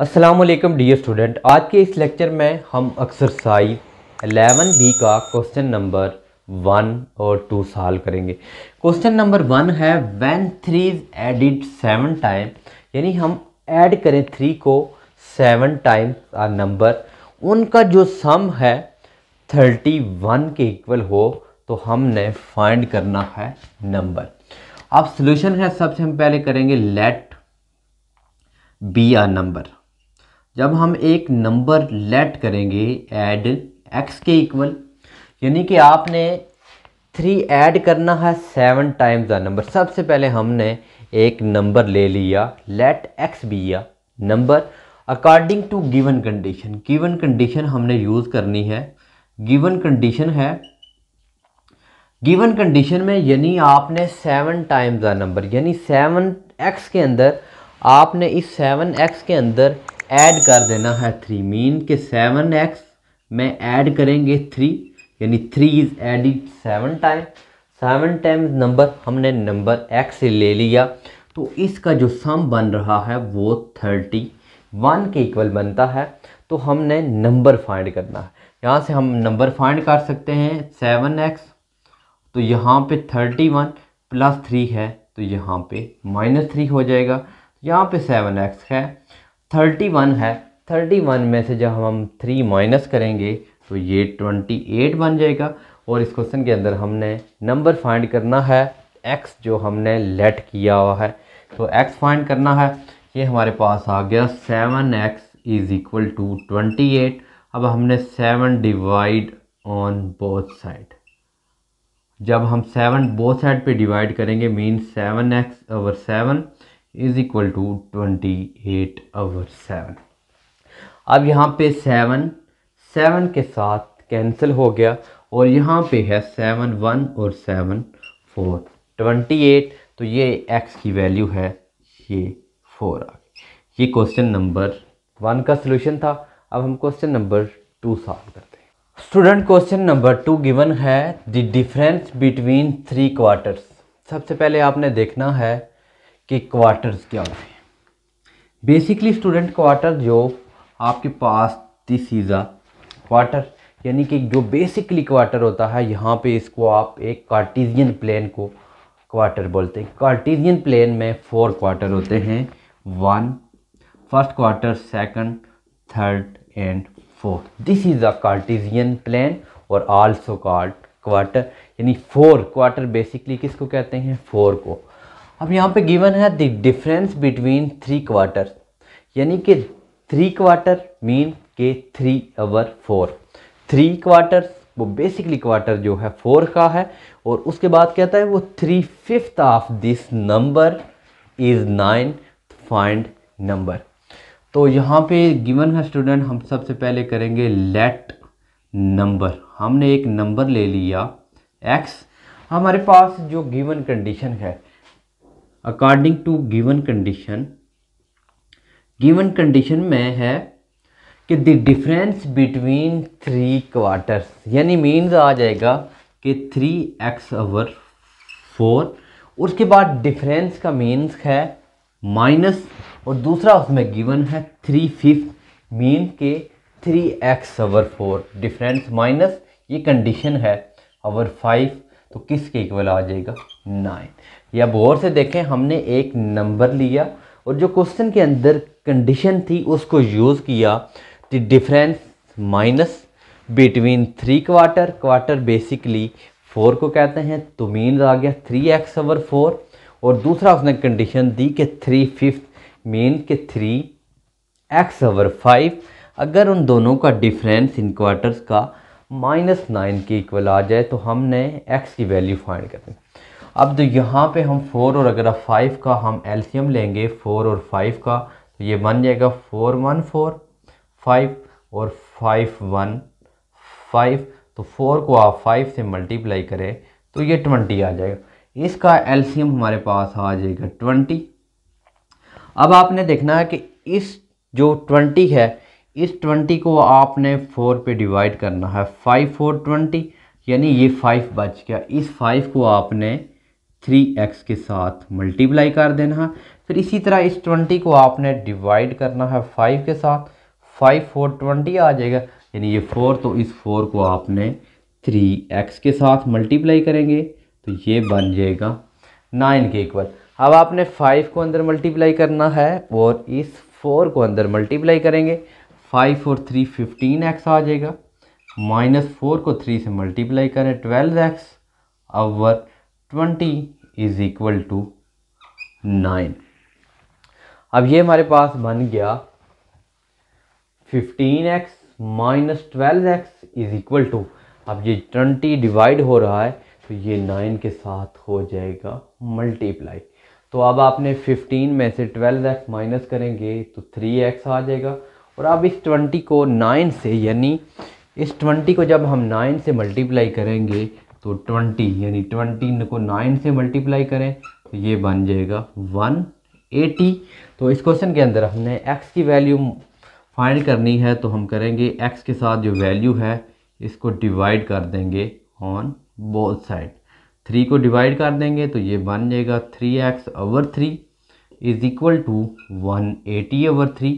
Aslam dear student आज के इस लेक्चर में हम एक्सरसाइज 11 बी का क्वेश्चन नंबर वन और टू साल करेंगे क्वेश्चन नंबर वन है when three is added seven time यानी हम ऐड करें थ्री को सेवन टाइम नंबर उनका जो सम है थर्टी वन के इक्वल हो तो हमने फाइंड करना है नंबर अब सोल्यूशन है सबसे हम पहले करेंगे लेट बी आ नंबर जब हम एक नंबर लेट करेंगे ऐड एक्स के इक्वल यानी कि आपने थ्री ऐड करना है सेवन टाइम्स द नंबर सबसे पहले हमने एक नंबर ले लिया लेट एक्स बी या number according to given condition given condition हमने यूज़ करनी है गिवन कंडीशन है गिवन कंडीशन में यानी आपने सेवन टाइम्स द नंबर यानी सेवन एक्स के अंदर आपने इस सेवन एक्स के अंदर ऐड कर देना है थ्री मीन के सेवन एक्स में ऐड करेंगे थ्री यानी three is added seven time seven times number हमने नंबर एक्स से ले लिया तो इसका जो सम बन रहा है वो थर्टी वन के इक्वल बनता है तो हमने नंबर फाइंड करना है यहाँ से हम नंबर फाइंड कर सकते हैं सेवन एक्स तो यहाँ पे थर्टी वन प्लस थ्री है तो यहाँ पे माइनस थ्री हो जाएगा यहाँ पे सेवन एक्स है थर्टी वन है थर्टी वन में से जब हम थ्री माइनस करेंगे तो ये ट्वेंटी एट बन जाएगा और इस क्वेश्चन के अंदर हमने नंबर फाइंड करना है एक्स जो हमने लेट किया हुआ है तो एक्स फाइंड करना है ये हमारे पास आ गया seven x is equal to twenty eight अब हमने seven divide on both side जब हम सेवन बोथ साइड पे डिवाइड करेंगे mean seven x over seven is equal to twenty eight over seven अब यहाँ पे सेवन सेवन के साथ कैंसिल हो गया और यहाँ पे है सेवन वन और सेवन फोर ट्वेंटी एट तो ये एक्स की वैल्यू है ये फोर आ गई ये क्वेश्चन नंबर वन का सलूशन था अब हम क्वेश्चन नंबर टू सॉल्व करते हैं student question number two given है the difference between three quarters सबसे पहले आपने देखना है कि क्वार्टर्स क्या होते हैं बेसिकली स्टूडेंट क्वार्टर जो आपके पास दिस इज़ अ क्वार्टर यानी कि जो बेसिकली क्वार्टर होता है यहाँ पे इसको आप एक कार्टिजियन प्लेन को क्वार्टर बोलते हैं कार्टिजियन प्लेन में फोर क्वार्टर होते हैं one first quarter second third and fourth this is a Cartesian plane और आल्सो कार्ट क्वार्टर यानी फोर क्वार्टर बेसिकली किसको कहते हैं फोर को अब यहाँ पे गिवन है the difference between three quarter यानी कि थ्री क्वार्टर मीन के three over four three quarter वो बेसिकली क्वार्टर जो है फोर का है और उसके बाद कहता है वो three fifth of this number is nine find number तो यहाँ पे गिवन है स्टूडेंट हम सबसे पहले करेंगे लेट नंबर हमने एक नंबर ले लिया एक्स हमारे पास जो गिवन कंडीशन है according to given condition given condition में है कि the difference between three quarters यानी मीन्स आ जाएगा कि थ्री एक्स ओवर फोर उसके बाद डिफरेंस का मीन्स है माइनस और दूसरा उसमें गिवन है थ्री फिफ्थ मीन के three x over four difference minus ये कंडीशन है ओवर फाइव तो किसके इक्वल आ जाएगा नाइन या गौर से देखें हमने एक नंबर लिया और जो क्वेश्चन के अंदर कंडीशन थी उसको यूज़ किया the difference minus between three quarter quarter basically four को कहते हैं तो मीन आ गया थ्री एक्स ओवर फोर और दूसरा उसने कंडीशन दी कि थ्री फिफ्थ मीन के थ्री एक्स ओवर फाइव अगर उन दोनों का डिफरेंस इन क्वार्टर्स का माइनस नाइन के इक्वल आ जाए तो हमने एक्स की वैल्यू फाइंड करनी अब तो यहाँ पे हम फोर और अगर फाइव का हम एल्शियम लेंगे फोर और फाइव का तो ये बन जाएगा फोर वन फोर फाइव और फाइव वन फाइव तो फोर को आप फाइव से मल्टीप्लाई करें तो ये ट्वेंटी आ जाएगा इसका एल्शियम हमारे पास आ जाएगा ट्वेंटी अब आपने देखना है कि इस जो ट्वेंटी है इस ट्वेंटी को आपने फोर पे डिवाइड करना है फाइव फोर ट्वेंटी यानी ये फाइव बच गया इस फाइव को आपने थ्री एक्स के साथ मल्टीप्लाई कर देना है फिर इसी तरह इस ट्वेंटी को आपने डिवाइड करना है फाइव के साथ फाइव फोर ट्वेंटी आ जाएगा यानी ये फोर तो इस फोर को आपने थ्री एक्स के साथ मल्टीप्लाई करेंगे तो ये बन जाएगा नाइन के इक्वल अब आपने फाइव को अंदर मल्टीप्लाई करना है और इस फोर को अंदर मल्टीप्लाई करेंगे फाइव और थ्री फिफ्टीन एक्स आ जाएगा माइनस फोर को थ्री से मल्टीप्लाई करें twelve x over twenty is equal to nine अब ये हमारे पास बन गया fifteen x minus twelve x is equal to अब ये ट्वेंटी डिवाइड हो रहा है तो ये नाइन के साथ हो जाएगा मल्टीप्लाई तो अब आपने फिफ्टीन में से ट्वेल्व एक्स माइनस करेंगे तो थ्री एक्स आ जाएगा और अब इस ट्वेंटी को नाइन से यानी इस ट्वेंटी को जब हम नाइन से मल्टीप्लाई करेंगे तो ट्वेंटी यानी ट्वेंटी को नाइन से मल्टीप्लाई करें तो ये बन जाएगा वन एटी तो इस क्वेश्चन के अंदर हमने एक्स की वैल्यू फाइंड करनी है तो हम करेंगे एक्स के साथ जो वैल्यू है इसको डिवाइड कर देंगे ऑन बोथ साइड थ्री को डिवाइड कर देंगे तो ये बन जाएगा three x over three is equal to one eighty over three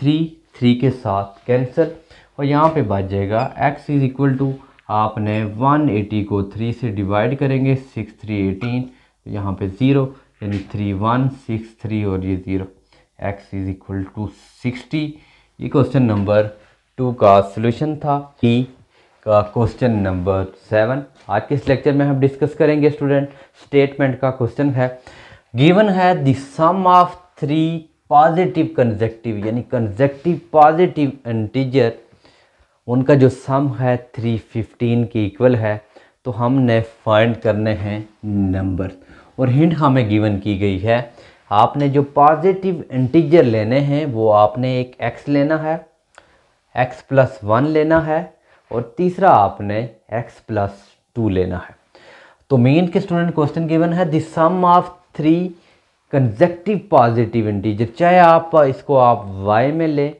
three three के साथ कैंसिल और यहाँ पे बच जाएगा एक्स इज़ इक्वल टू आपने 180 को 3 से डिवाइड करेंगे सिक्स थ्री एटीन यहाँ पर ज़ीरो यानी थ्री वन सिक्स थ्री और ये zero x is equal to sixty ये क्वेश्चन नंबर टू का सोल्यूशन था e का क्वेश्चन नंबर सेवन आज के इस लेक्चर में हम डिस्कस करेंगे स्टूडेंट स्टेटमेंट का क्वेश्चन है गिवन है the sum of three positive consecutive यानी कंजेक्टिव पॉजिटिव इंटीजर उनका जो सम है थ्री फिफ्टीन के इक्वल है तो हमने फाइंड करने हैं नंबर और हिंट हमें गिवन की गई है आपने जो पॉजिटिव इंटीजर लेने हैं वो आपने एक एक्स लेना है एक्स प्लस वन लेना है और तीसरा आपने एक्स प्लस टू लेना है तो मेन के स्टूडेंट क्वेश्चन गिवन है the sum of three consecutive positive integer चाहे आप इसको आप वाई में लें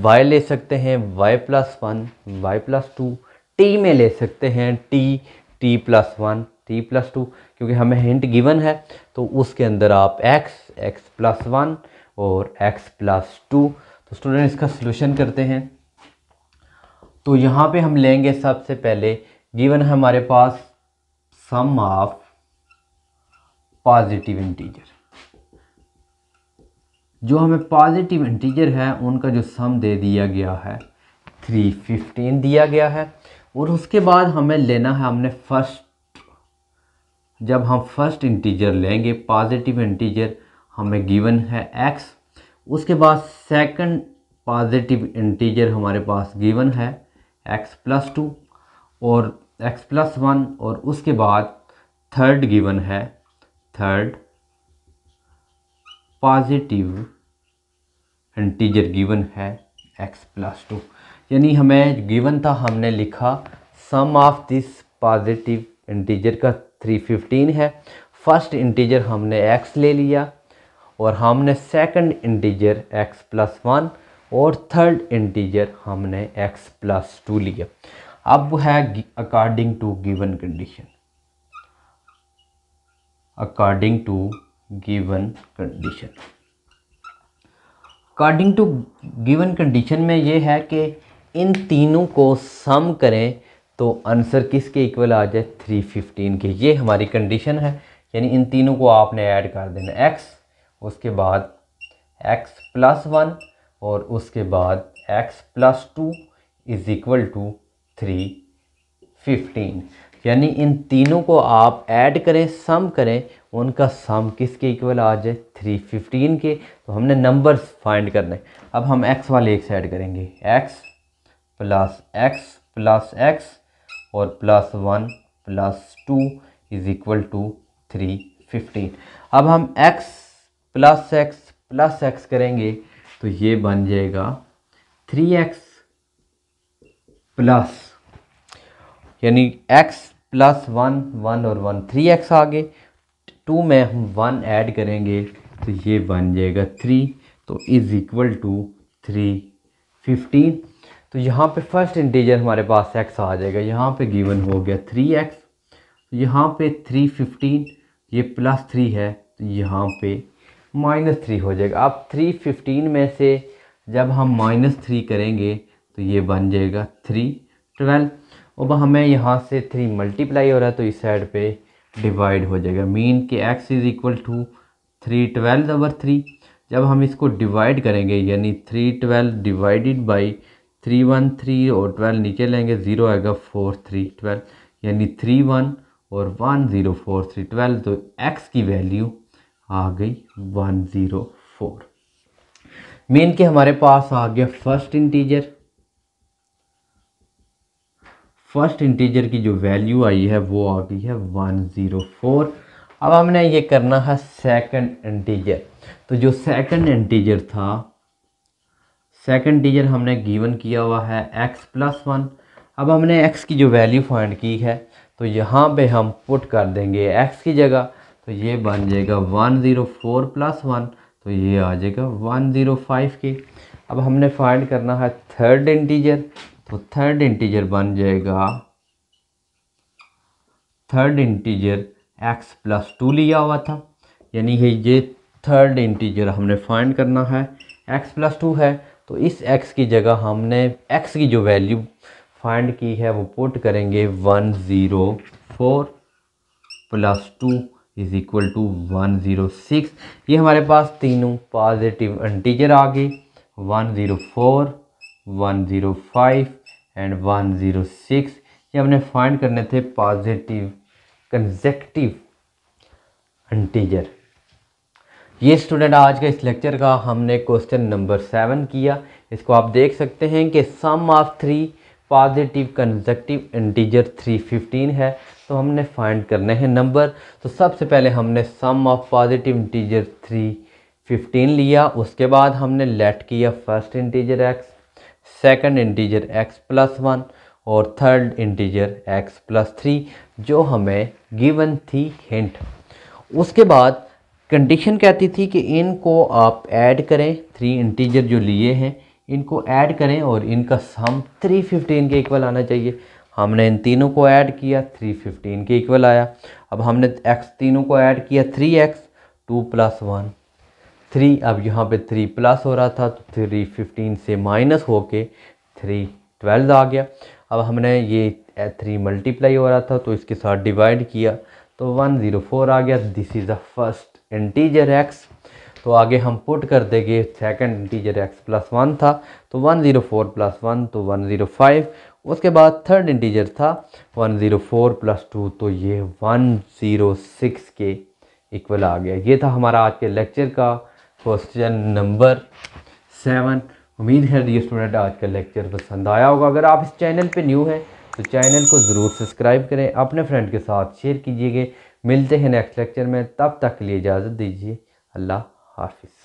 वाई ले सकते हैं y plus one y plus two t में ले सकते हैं t t plus one t plus two क्योंकि हमें हिंट गिवन है तो उसके अंदर आप एक्स एक्स प्लस वन और एक्स प्लस टू तो स्टूडेंट इसका सोल्यूशन करते हैं तो यहाँ पे हम लेंगे सबसे पहले गिवन हमारे पास सम ऑफ पॉजिटिव इंटीजर जो हमें पॉजिटिव इंटीजर है उनका जो सम दे दिया गया है थ्री फिफ्टीन दिया गया है और उसके बाद हमें लेना है हमने फर्स्ट जब हम फर्स्ट इंटीजर लेंगे पॉजिटिव इंटीजर हमें गिवन है एक्स उसके बाद सेकंड पॉजिटिव इंटीजर हमारे पास गिवन है एक्स प्लस टू और एक्स प्लस वन और उसके बाद थर्ड गिवन है थर्ड पॉजिटिव इंटीजर गिवन है x प्लस टू यानी हमें गिवन था हमने लिखा sum of this positive integer का 315 है फर्स्ट इंटीजर हमने x ले लिया और हमने second integer x plus one और थर्ड इंटीजर हमने x प्लस टू लिया अब है according to given condition according to given condition according to given condition में ये है कि इन तीनों को सम करें तो आंसर किसके इक्वल आ जाए थ्री फिफ्टीन के ये हमारी कंडीशन है यानी इन तीनों को आपने ऐड कर देना एक्स उसके बाद एक्स प्लस वन और उसके बाद x plus two is equal to three fifteen यानी इन तीनों को आप ऐड करें सम करें उनका सम किसके इक्वल आ जाए थ्री फिफ्टीन के तो हमने नंबर्स फाइंड करने अब हम एक्स वाले एक से ऐड करेंगे x plus x plus x और plus one plus two is equal to three fifteen अब हम x plus x plus x करेंगे तो ये बन जाएगा थ्री एक्स प्लस यानी एक्स प्लस वन वन और वन थ्री एक्स आगे टू में हम वन ऐड करेंगे तो ये बन जाएगा थ्री तो is equal to three fifteen तो यहाँ पे फर्स्ट इंटीजर हमारे पास एक्स आ जाएगा यहाँ पे गिवन हो गया थ्री एक्स तो यहाँ पे थ्री फिफ्टीन ये प्लस थ्री है तो यहाँ पे माइनस थ्री हो जाएगा अब थ्री फिफ्टीन में से जब हम माइनस थ्री करेंगे तो ये बन जाएगा थ्री ट्वेल्व अब हमें यहाँ से थ्री मल्टीप्लाई हो रहा है तो इस साइड पे डिवाइड हो जाएगा मीन के x is equal to three twelve over three जब हम इसको डिवाइड करेंगे यानी three twelve divided by three one three और ट्वेल्व नीचे लेंगे ज़ीरो आएगा फोर थ्री ट्वेल्व यानी थ्री वन और one zero four three twelve तो एक्स की वैल्यू आ गई वन ज़ीरो फोर मेन के हमारे पास आ गया फर्स्ट इंटीजर फर्स्ट इंटीजर की जो वैल्यू आई है वो आ गई है वन ज़ीरो फोर अब हमने ये करना है सेकंड इंटीजर तो जो सेकंड इंटीजर था सेकंड इंटीजर हमने गिवन किया हुआ है एक्स प्लस वन अब हमने एक्स की जो वैल्यू फाइंड की है तो यहाँ पे हम पुट कर देंगे एक्स की जगह तो ये बन जाएगा one zero four plus one तो ये आ जाएगा वन ज़ीरो फाइव के अब हमने फाइंड करना है थर्ड इंटीजर तो थर्ड इंटीजर बन जाएगा third integer x plus two लिया हुआ था यानी कि ये थर्ड इंटीजर हमने फाइंड करना है एक्स प्लस टू है तो इस एक्स की जगह हमने एक्स की जो वैल्यू फाइंड की है वो पुट करेंगे one zero four plus two is equal to one zero six ये हमारे पास तीनों पॉजिटिव इंटीजर आ गए वन ज़ीरो फोर 105 एंड 106 ये हमने फाइंड करने थे पॉजिटिव कंजेक्टिव इंटीजर ये स्टूडेंट आज का इस लेक्चर का हमने क्वेश्चन नंबर सेवन किया इसको आप देख सकते हैं कि sum of three positive consecutive integer 315 है तो हमने फाइंड करने हैं नंबर तो सबसे पहले हमने सम ऑफ पॉजिटिव इंटीजर 315 लिया उसके बाद हमने लेट किया first integer x second integer x plus one और third integer x plus three जो हमें गिवन थी हिंट उसके बाद कंडीशन कहती थी कि इनको आप ऐड करें थ्री इंटीजर जो लिए हैं इनको ऐड करें और इनका सम 315 के इक्वल आना चाहिए हमने इन तीनों को ऐड किया 315 के इक्वल आया अब हमने एक्स तीनों को ऐड किया three x two plus one three अब यहाँ पे थ्री प्लस हो रहा था तो थ्री फिफ्टीन से माइनस हो के थ्री ट्वेल्व आ गया अब हमने ये थ्री मल्टीप्लाई हो रहा था तो इसके साथ डिवाइड किया तो वन ज़ीरो फोर आ गया this is the first integer x तो आगे हम पुट कर देंगे second integer x plus one था तो one zero four plus one तो वन ज़ीरो फाइव उसके बाद थर्ड इंटीजर था one zero four plus two तो ये वन ज़ीरो सिक्स के इक्वल आ गया ये था हमारा आज के लेक्चर का क्वेश्चन नंबर सेवन उम्मीद है डी स्टूडेंट आज का लेक्चर पसंद आया होगा अगर आप इस चैनल पे न्यू हैं तो चैनल को ज़रूर सब्सक्राइब करें अपने फ्रेंड के साथ शेयर कीजिएगा मिलते हैं नेक्स्ट लेक्चर में तब तक के लिए इजाज़त दीजिए अल्लाह हाफिज़